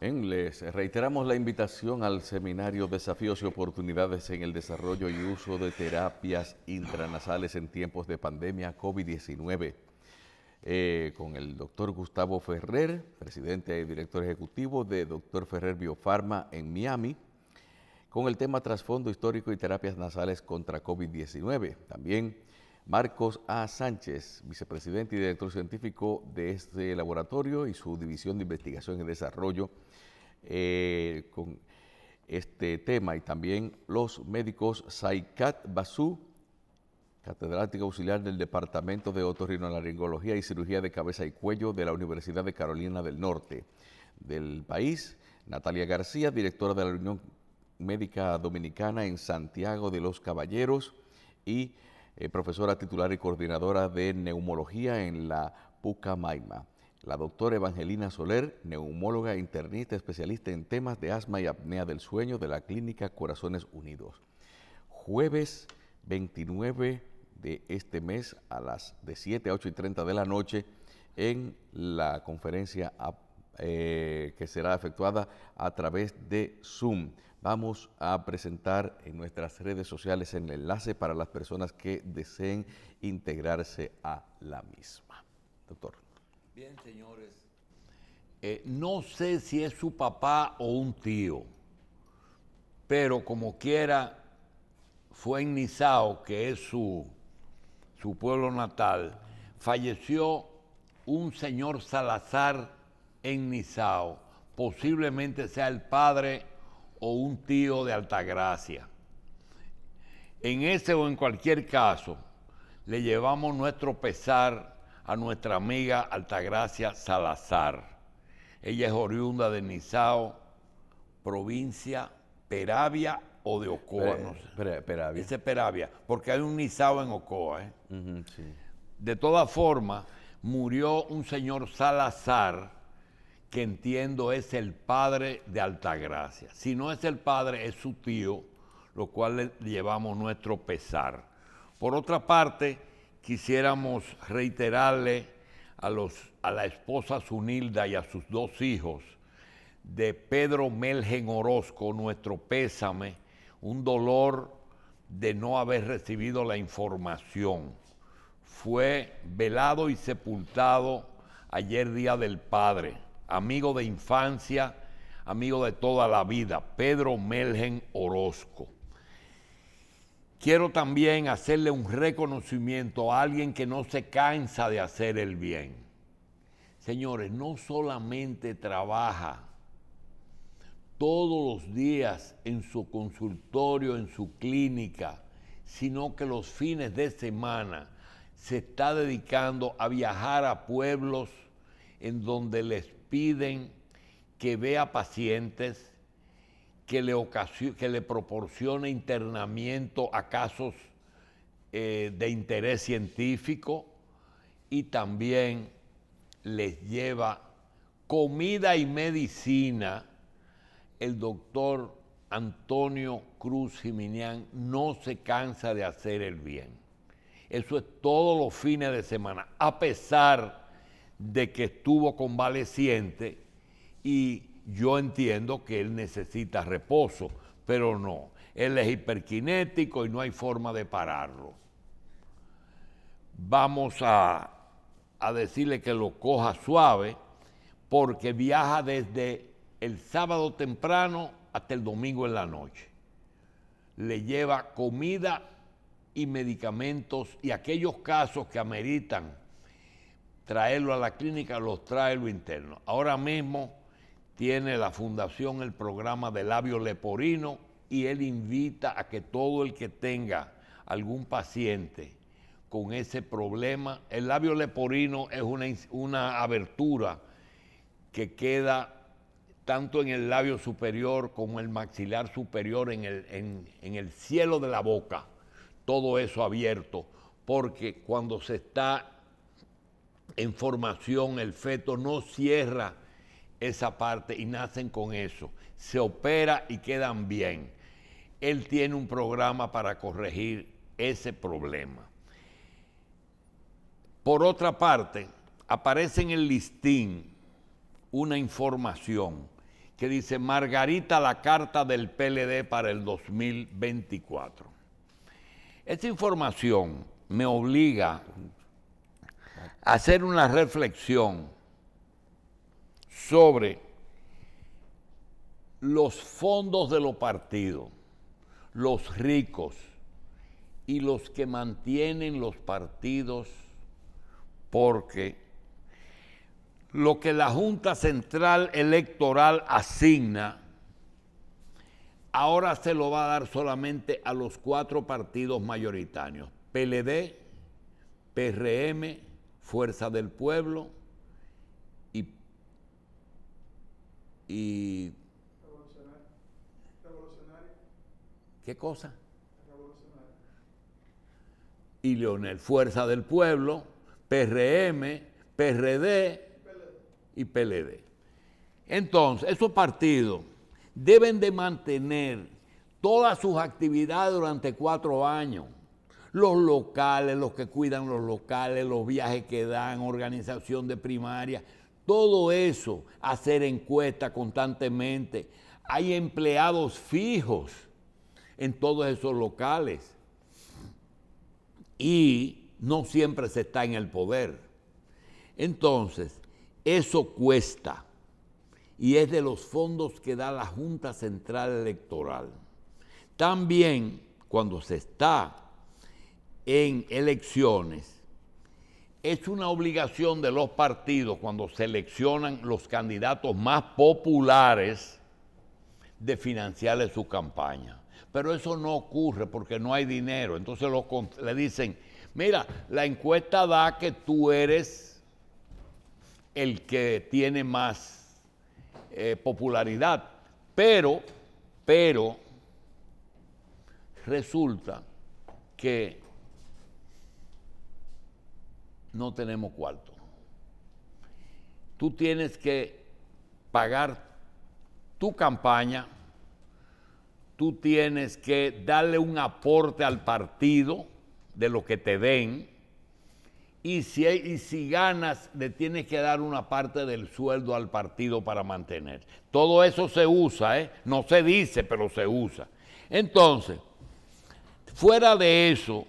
Bien, les reiteramos la invitación al seminario Desafíos y Oportunidades en el Desarrollo y Uso de Terapias Intranasales en Tiempos de Pandemia COVID-19, eh, con el doctor Gustavo Ferrer, presidente y director ejecutivo de Doctor Ferrer Biofarma en Miami, con el tema Trasfondo Histórico y Terapias Nasales contra COVID-19. También Marcos A. Sánchez, vicepresidente y director científico de este laboratorio y su división de investigación y desarrollo eh, con este tema y también los médicos Saikat Basu, catedrático auxiliar del Departamento de Otorrinolaringología y Cirugía de Cabeza y Cuello de la Universidad de Carolina del Norte del país, Natalia García, directora de la Unión Médica Dominicana en Santiago de los Caballeros y eh, profesora titular y coordinadora de neumología en la Pucamaima la doctora Evangelina Soler, neumóloga e internista especialista en temas de asma y apnea del sueño de la Clínica Corazones Unidos. Jueves 29 de este mes a las de 7 a 8 y 30 de la noche en la conferencia eh, que será efectuada a través de Zoom. Vamos a presentar en nuestras redes sociales el enlace para las personas que deseen integrarse a la misma. Doctor. Bien, señores. Eh, no sé si es su papá o un tío, pero como quiera, fue en Nizao, que es su, su pueblo natal, falleció un señor Salazar en Nizao, posiblemente sea el padre o un tío de Altagracia. En ese o en cualquier caso, le llevamos nuestro pesar a nuestra amiga Altagracia Salazar. Ella es oriunda de Nizao, provincia Peravia o de Ocoa. no sé. Peravia. Peravia, porque hay un Nizao en Ocoa. ¿eh? De todas formas, murió un señor Salazar, que entiendo es el padre de Altagracia. Si no es el padre, es su tío, lo cual le llevamos nuestro pesar. Por otra parte, quisiéramos reiterarle a, los, a la esposa Zunilda y a sus dos hijos de Pedro Melgen Orozco nuestro pésame, un dolor de no haber recibido la información. Fue velado y sepultado ayer día del Padre, amigo de infancia, amigo de toda la vida, Pedro Melgen Orozco. Quiero también hacerle un reconocimiento a alguien que no se cansa de hacer el bien. Señores, no solamente trabaja todos los días en su consultorio, en su clínica, sino que los fines de semana se está dedicando a viajar a pueblos en donde les piden que vea pacientes, que le, que le proporcione internamiento a casos eh, de interés científico y también les lleva comida y medicina el doctor Antonio Cruz Jiminián no se cansa de hacer el bien. Eso es todos los fines de semana, a pesar de que estuvo convaleciente y yo entiendo que él necesita reposo, pero no, él es hiperkinético y no hay forma de pararlo. Vamos a, a decirle que lo coja suave porque viaja desde el sábado temprano hasta el domingo en la noche. Le lleva comida y medicamentos y aquellos casos que ameritan traerlo a la clínica los trae lo interno. Ahora mismo tiene la fundación el programa de labio leporino y él invita a que todo el que tenga algún paciente con ese problema, el labio leporino es una, abertura que queda tanto en el labio superior como el maxilar superior, en el, en el cielo de la boca, todo eso abierto, porque cuando se está en formación el feto no cierra esa parte y nacen con eso. Se opera y quedan bien. Él tiene un programa para corregir ese problema. Por otra parte, aparece en el listín una información que dice Margarita la carta del PLD para el 2024. Esta información me obliga a hacer una reflexión sobre los fondos de los partidos, los ricos y los que mantienen los partidos, porque lo que la Junta Central Electoral asigna, ahora se lo va a dar solamente a los cuatro partidos mayoritarios, PLD, PRM, Fuerza del Pueblo, y... ¿Qué cosa? Y Leonel Fuerza del Pueblo, PRM, PRD y PLD. Y Entonces, esos partidos deben de mantener todas sus actividades durante cuatro años. Los locales, los que cuidan los locales, los viajes que dan, organización de primaria, todo eso, hacer encuestas constantemente. Hay empleados fijos en todos esos locales. Y no siempre se está en el poder. Entonces, eso cuesta. Y es de los fondos que da la Junta Central Electoral. También, cuando se está en elecciones, es una obligación de los partidos cuando seleccionan los candidatos más populares de financiarles su campaña. Pero eso no ocurre porque no hay dinero. Entonces le dicen, mira, la encuesta da que tú eres el que tiene más eh, popularidad, pero, pero, resulta que no tenemos cuarto. Tú tienes que pagar tu campaña, tú tienes que darle un aporte al partido de lo que te den, y si, si ganas, le tienes que dar una parte del sueldo al partido para mantener. Todo eso se usa, ¿eh? no se dice, pero se usa. Entonces, fuera de eso,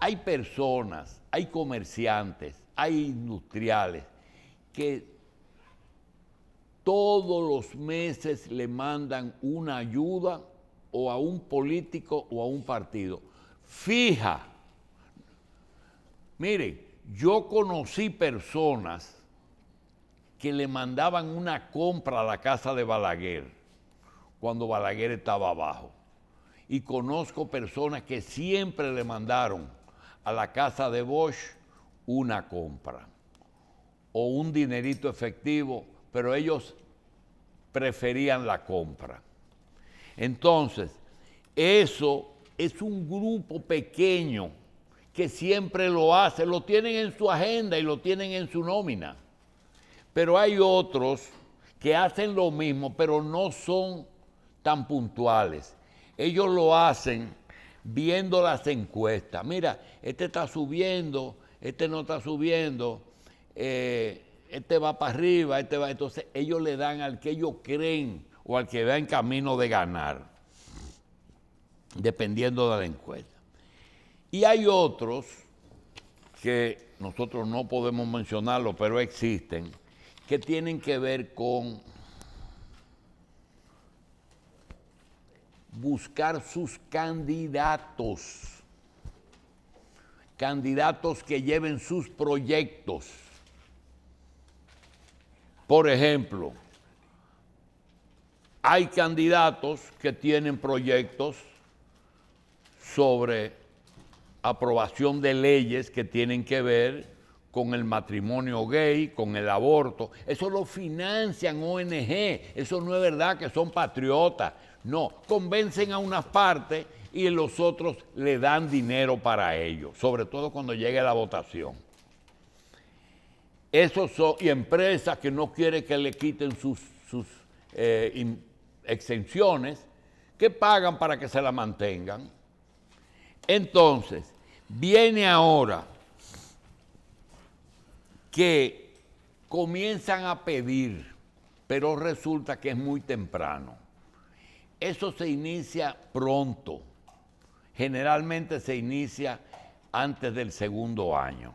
hay personas hay comerciantes, hay industriales que todos los meses le mandan una ayuda o a un político o a un partido. Fija. Miren, yo conocí personas que le mandaban una compra a la casa de Balaguer cuando Balaguer estaba abajo. Y conozco personas que siempre le mandaron a la casa de Bosch una compra o un dinerito efectivo, pero ellos preferían la compra. Entonces, eso es un grupo pequeño que siempre lo hace, lo tienen en su agenda y lo tienen en su nómina. Pero hay otros que hacen lo mismo, pero no son tan puntuales. Ellos lo hacen viendo las encuestas. Mira, este está subiendo, este no está subiendo, eh, este va para arriba, este va. Entonces ellos le dan al que ellos creen o al que va en camino de ganar, dependiendo de la encuesta. Y hay otros que nosotros no podemos mencionarlo, pero existen, que tienen que ver con buscar sus candidatos, candidatos que lleven sus proyectos. Por ejemplo, hay candidatos que tienen proyectos sobre aprobación de leyes que tienen que ver con el matrimonio gay, con el aborto. Eso lo financian ONG. Eso no es verdad que son patriotas. No, convencen a una parte y los otros le dan dinero para ello, sobre todo cuando llegue la votación. Esos son, y empresas que no quieren que le quiten sus, eh, exenciones, que pagan para que se la mantengan. Entonces, viene ahora que comienzan a pedir, pero resulta que es muy temprano. Eso se inicia pronto. Generalmente se inicia antes del segundo año.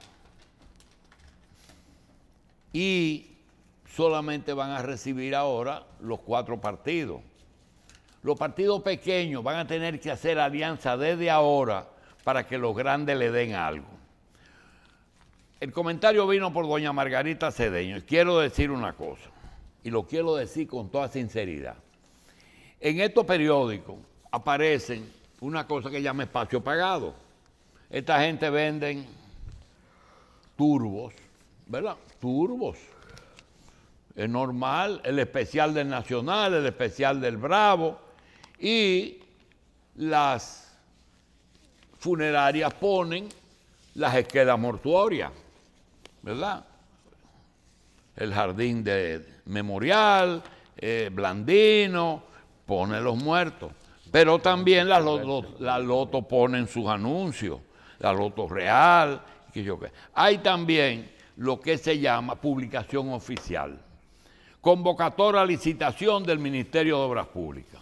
Y solamente van a recibir ahora los cuatro partidos. Los partidos pequeños van a tener que hacer alianza desde ahora para que los grandes le den algo. El comentario vino por doña Margarita Cedeño y quiero decir una cosa, y lo quiero decir con toda sinceridad. En estos periódicos aparecen una cosa que llama espacio pagado. Esta gente venden turbos, ¿verdad? Turbos. Es normal, el especial del Nacional, el especial del Bravo y las funerarias ponen las esquedas mortuorias, ¿verdad? El jardín de memorial, eh, Blandino, pone los muertos. Pero también la loto, la pone en sus anuncios, la loto real, que yo Hay también lo que se llama publicación oficial, convocatoria a licitación del Ministerio de Obras Públicas.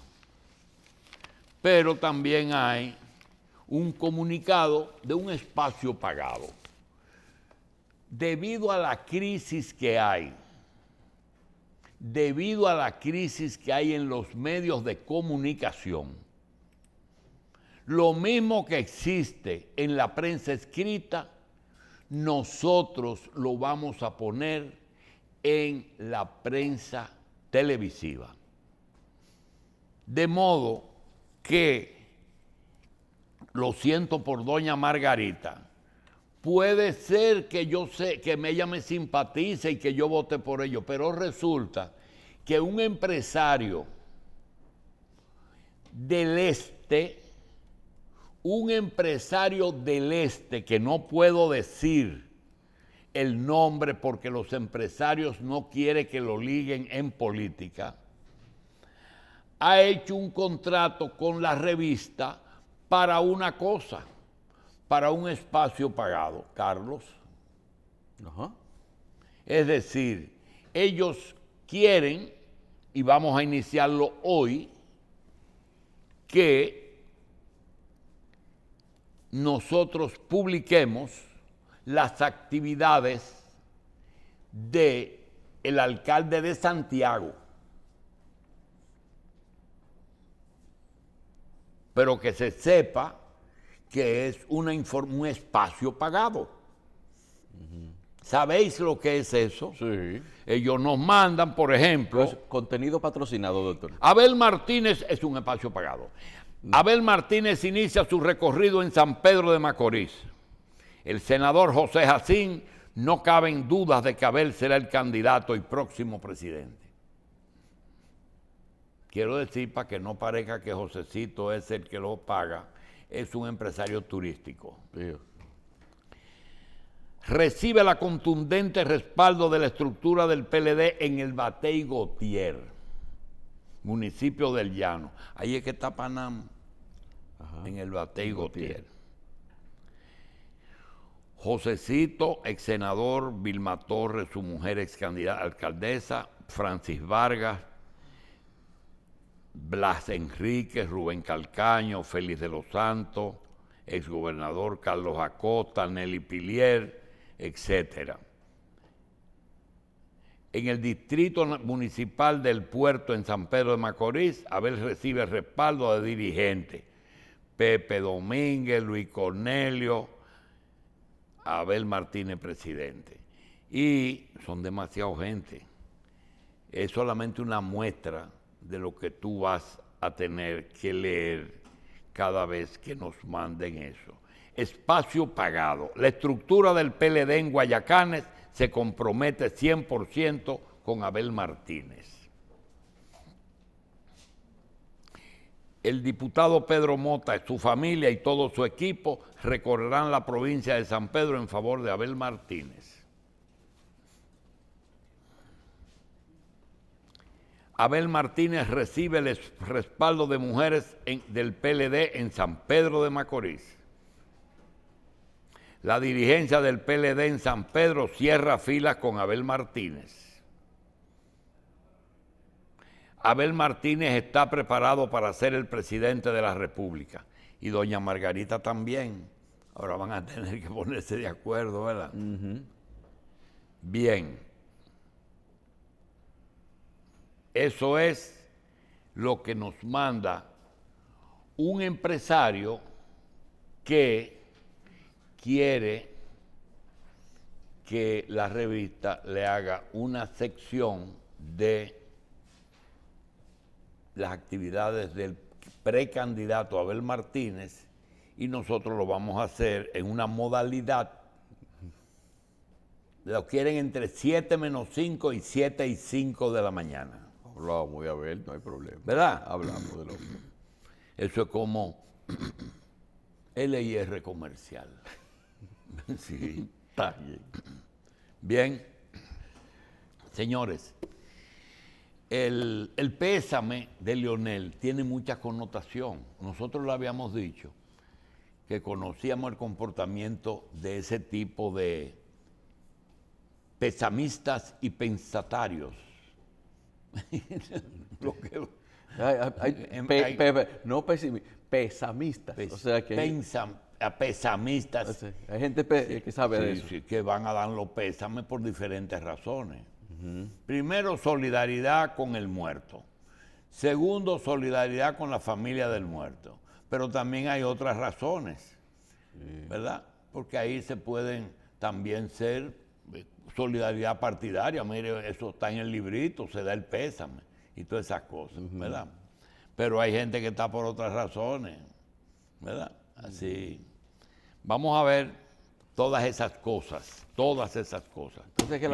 Pero también hay un comunicado de un espacio pagado. Debido a la crisis que hay, debido a la crisis que hay en los medios de comunicación. Lo mismo que existe en la prensa escrita, nosotros lo vamos a poner en la prensa televisiva. De modo que, lo siento por doña Margarita, Puede ser que yo sé que ella me simpatice y que yo vote por ello, pero resulta que un empresario del este, un empresario del este que no puedo decir el nombre porque los empresarios no quieren que lo liguen en política, ha hecho un contrato con la revista para una cosa para un espacio pagado, Carlos. Es decir, ellos quieren, y vamos a iniciarlo hoy, que nosotros publiquemos las actividades de el alcalde de Santiago. Pero que se sepa que es un espacio pagado. ¿Sabéis lo que es eso? Sí. Ellos nos mandan, por ejemplo... Pues, contenido patrocinado, doctor. Abel Martínez es un espacio pagado. Mm. Abel Martínez inicia su recorrido en San Pedro de Macorís. El senador José Jacín no caben dudas de que Abel será el candidato y próximo presidente. Quiero decir, para que no parezca que Josecito es el que lo paga, es un empresario turístico. Recibe la contundente respaldo de la estructura del PLD en el Batey Gotier, municipio del Llano. Ahí es que está Panam, en el Batey Gotier. Josecito, ex senador, Vilma Torres, su mujer ex candidata alcaldesa, Francis Vargas, Blas Enríquez, Rubén Calcaño, Félix de los Santos, exgobernador Carlos Acosta, Nelly Pilier, etc. En el distrito municipal del puerto en San Pedro de Macorís, Abel recibe respaldo de dirigentes. Pepe Domínguez, Luis Cornelio, Abel Martínez, presidente. Y son demasiado gente. Es solamente una muestra de lo que tú vas a tener que leer cada vez que nos manden eso. Espacio pagado. La estructura del PLD en Guayacanes se compromete 100% con Abel Martínez. El diputado Pedro Mota, su familia y todo su equipo recorrerán la provincia de San Pedro en favor de Abel Martínez. Abel Martínez recibe el respaldo de mujeres del PLD en San Pedro de Macorís. La dirigencia del PLD en San Pedro cierra filas con Abel Martínez. Abel Martínez está preparado para ser el presidente de la República y doña Margarita también. Ahora van a tener que ponerse de acuerdo, ¿verdad? Bien. Eso es lo que nos manda un empresario que quiere que la revista le haga una sección de las actividades del precandidato Abel Martínez y nosotros lo vamos a hacer en una modalidad. Lo quieren entre 7 menos 5 y 7 y 5 de la mañana voy a ver, no hay problema. ¿Verdad? Hablamos de los Eso es como LIR comercial. sí, bien. señores, el, el pésame de Lionel tiene mucha connotación. Nosotros lo habíamos dicho que conocíamos el comportamiento de ese tipo de pesamistas y pensatarios no pesimistas, pesamistas. que pensan, a pesamistas. hay gente que sabe de eso. que van a dar los pésames por diferentes razones. Primero, solidaridad con el muerto. Segundo, solidaridad con la familia del muerto. Pero también hay otras razones, ¿verdad? Porque ahí se pueden también ser solidaridad partidaria, mire, eso está en el librito, se da el pésame y todas esas cosas, ¿verdad? Pero hay gente que está por otras razones, ¿verdad? Así. Vamos a ver todas esas cosas, todas esas cosas. Entonces, que en,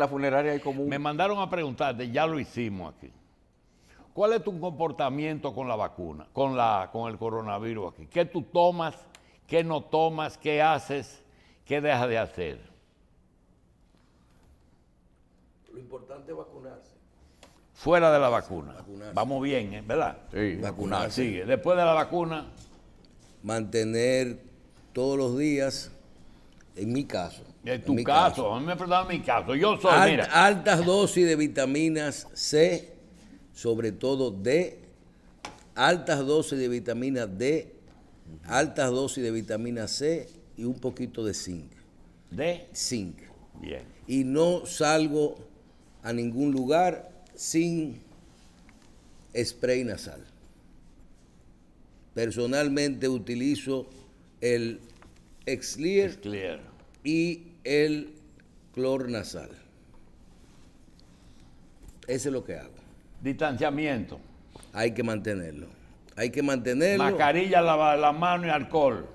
la, funeraria hay común Me mandaron a preguntarte, ya lo hicimos aquí. ¿Cuál es tu comportamiento con la vacuna, con, la, con el coronavirus aquí? ¿Qué tú tomas, qué no tomas, qué haces, qué dejas de hacer? importante vacunarse. Fuera de la vacuna. Vamos bien, ¿eh? ¿verdad? Sí. Vacunarse. Sigue. Después de la vacuna. Mantener todos los días, en mi caso. En tu caso, a mí me en mi caso. Yo soy, mira. Altas dosis de vitaminas C, sobre todo D, altas dosis de vitamina D, altas dosis de vitamina C y un poquito de zinc. ¿De? Zinc. Bien. Y no salgo a ningún lugar sin spray nasal. Personalmente utilizo el ExClear y el Clor-Nasal, Eso es lo que hago. Distanciamiento. Hay que mantenerlo. Hay que mantenerlo. Mascarilla, lavar la mano y alcohol.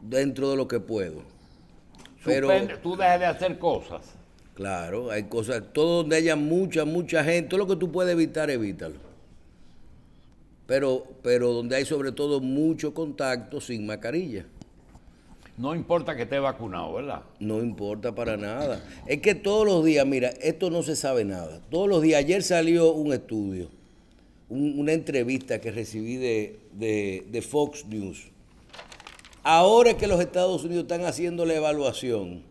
Dentro de lo que puedo. Pero, tú dejes de hacer cosas. Claro, hay cosas, todo donde haya mucha, mucha gente, todo lo que tú puedes evitar, evítalo. Pero, pero donde hay sobre todo mucho contacto sin mascarilla. No importa que esté vacunado, ¿verdad? No importa para nada. Es que todos los días, mira, esto no se sabe nada. Todos los días, ayer salió un estudio, una entrevista que recibí de, Fox News. Ahora que los Estados Unidos están haciendo la evaluación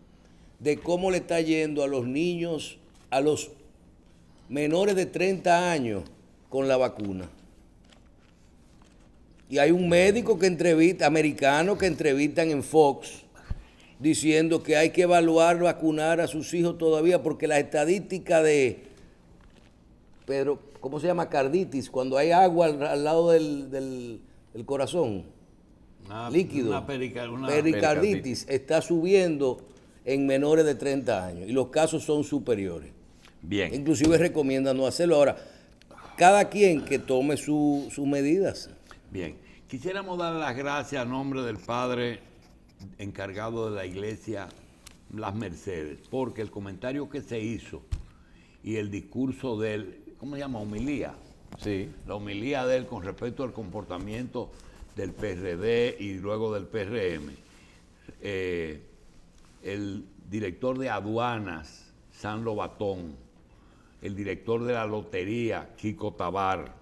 de cómo le está yendo a los niños, a los menores de 30 años con la vacuna. Y hay un médico que entrevista, americano que entrevistan en Fox, diciendo que hay que evaluar, vacunar a sus hijos todavía, porque la estadística de Pedro, ¿cómo se llama? Carditis, cuando hay agua al, lado del, corazón, líquido, pericarditis, está subiendo en menores de 30 años y los casos son superiores. Bien. Inclusive recomienda no hacerlo. Ahora, cada quien que tome sus medidas. Bien. Quisiéramos dar las gracias a nombre del padre encargado de la iglesia Las Mercedes, porque el comentario que se hizo y el discurso de él, ¿cómo se llama? Homilía. Sí. La homilía de él con respecto al comportamiento del PRD y luego del PRM. Eh, el director de aduanas, San Lobatón, el director de la lotería, Kiko Tabar,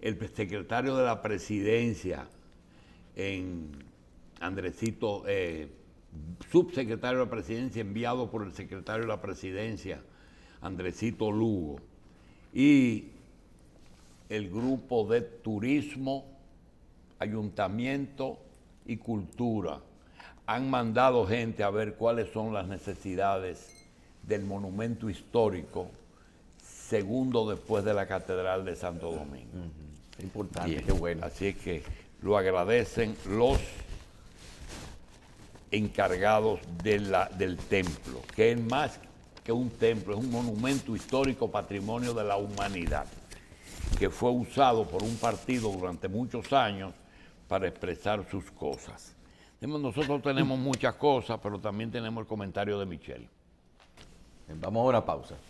el secretario de la presidencia, en Andresito, eh, subsecretario de la presidencia, enviado por el secretario de la presidencia, Andresito Lugo, y el grupo de turismo, ayuntamiento y cultura han mandado gente a ver cuáles son las necesidades del monumento histórico segundo después de la Catedral de Santo Domingo. Importante, bueno. Así es que lo agradecen los encargados de del templo, que es más que un templo, es un monumento histórico patrimonio de la humanidad, que fue usado por un partido durante muchos años para expresar sus cosas. Nosotros tenemos muchas cosas, pero también tenemos el comentario de Michelle. Vamos ahora a pausa.